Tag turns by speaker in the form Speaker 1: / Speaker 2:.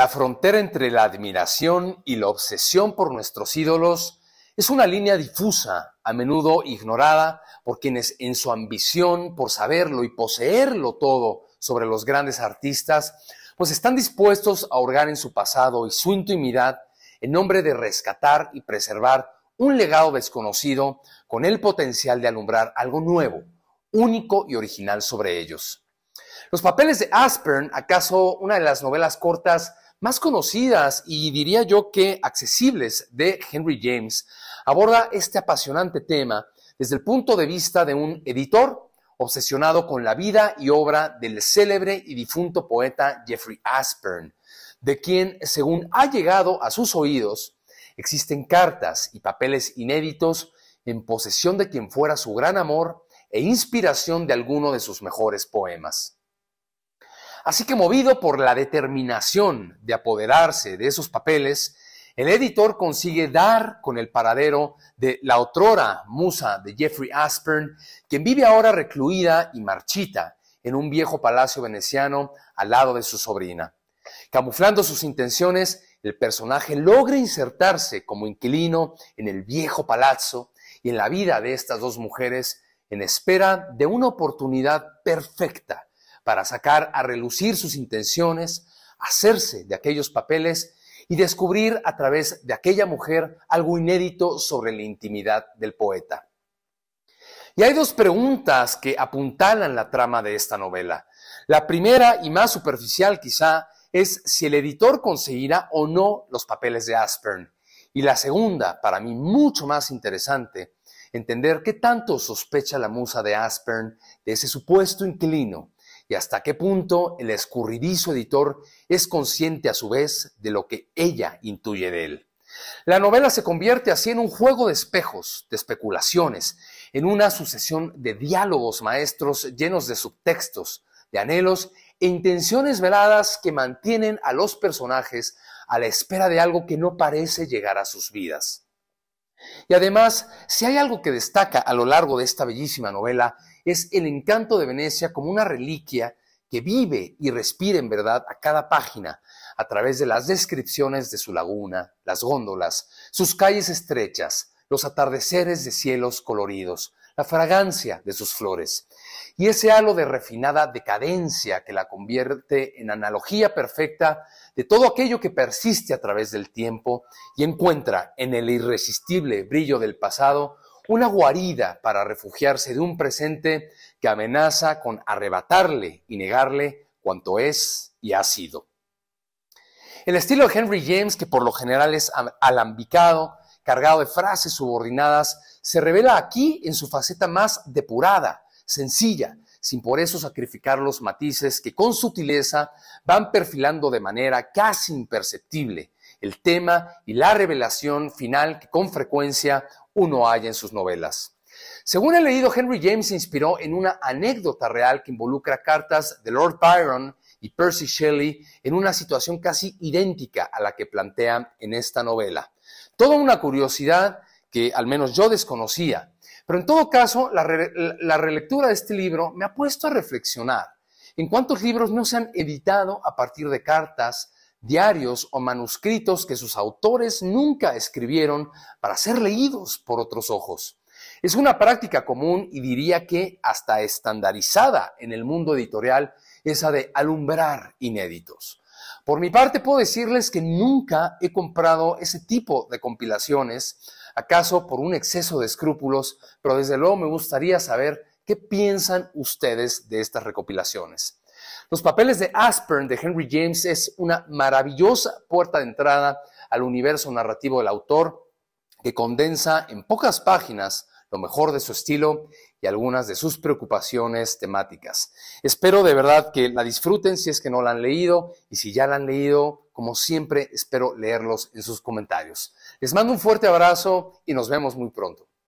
Speaker 1: La frontera entre la admiración y la obsesión por nuestros ídolos es una línea difusa, a menudo ignorada por quienes en su ambición por saberlo y poseerlo todo sobre los grandes artistas, pues están dispuestos a hurgar en su pasado y su intimidad en nombre de rescatar y preservar un legado desconocido con el potencial de alumbrar algo nuevo, único y original sobre ellos. Los papeles de Aspern, acaso una de las novelas cortas más conocidas y diría yo que accesibles de Henry James, aborda este apasionante tema desde el punto de vista de un editor obsesionado con la vida y obra del célebre y difunto poeta Jeffrey Aspern, de quien, según ha llegado a sus oídos, existen cartas y papeles inéditos en posesión de quien fuera su gran amor e inspiración de alguno de sus mejores poemas. Así que movido por la determinación de apoderarse de esos papeles, el editor consigue dar con el paradero de la otrora musa de Jeffrey Aspern, quien vive ahora recluida y marchita en un viejo palacio veneciano al lado de su sobrina. Camuflando sus intenciones, el personaje logra insertarse como inquilino en el viejo palazzo y en la vida de estas dos mujeres en espera de una oportunidad perfecta para sacar a relucir sus intenciones, hacerse de aquellos papeles y descubrir a través de aquella mujer algo inédito sobre la intimidad del poeta. Y hay dos preguntas que apuntalan la trama de esta novela. La primera y más superficial quizá es si el editor conseguirá o no los papeles de Aspern. Y la segunda, para mí mucho más interesante, entender qué tanto sospecha la musa de Aspern de ese supuesto inquilino y hasta qué punto el escurridizo editor es consciente a su vez de lo que ella intuye de él. La novela se convierte así en un juego de espejos, de especulaciones, en una sucesión de diálogos maestros llenos de subtextos, de anhelos e intenciones veladas que mantienen a los personajes a la espera de algo que no parece llegar a sus vidas. Y además, si hay algo que destaca a lo largo de esta bellísima novela, es el encanto de Venecia como una reliquia que vive y respira en verdad a cada página a través de las descripciones de su laguna, las góndolas, sus calles estrechas, los atardeceres de cielos coloridos, la fragancia de sus flores y ese halo de refinada decadencia que la convierte en analogía perfecta de todo aquello que persiste a través del tiempo y encuentra en el irresistible brillo del pasado una guarida para refugiarse de un presente que amenaza con arrebatarle y negarle cuanto es y ha sido. El estilo de Henry James, que por lo general es alambicado, cargado de frases subordinadas, se revela aquí en su faceta más depurada, sencilla, sin por eso sacrificar los matices que con sutileza van perfilando de manera casi imperceptible el tema y la revelación final que con frecuencia uno halla en sus novelas. Según he leído, Henry James se inspiró en una anécdota real que involucra cartas de Lord Byron y Percy Shelley en una situación casi idéntica a la que plantean en esta novela. Toda una curiosidad que al menos yo desconocía. Pero en todo caso, la, la relectura de este libro me ha puesto a reflexionar en cuántos libros no se han editado a partir de cartas, diarios o manuscritos que sus autores nunca escribieron para ser leídos por otros ojos. Es una práctica común y diría que hasta estandarizada en el mundo editorial esa de alumbrar inéditos. Por mi parte puedo decirles que nunca he comprado ese tipo de compilaciones, acaso por un exceso de escrúpulos, pero desde luego me gustaría saber qué piensan ustedes de estas recopilaciones. Los papeles de Aspern de Henry James es una maravillosa puerta de entrada al universo narrativo del autor que condensa en pocas páginas lo mejor de su estilo y algunas de sus preocupaciones temáticas. Espero de verdad que la disfruten si es que no la han leído y si ya la han leído, como siempre, espero leerlos en sus comentarios. Les mando un fuerte abrazo y nos vemos muy pronto.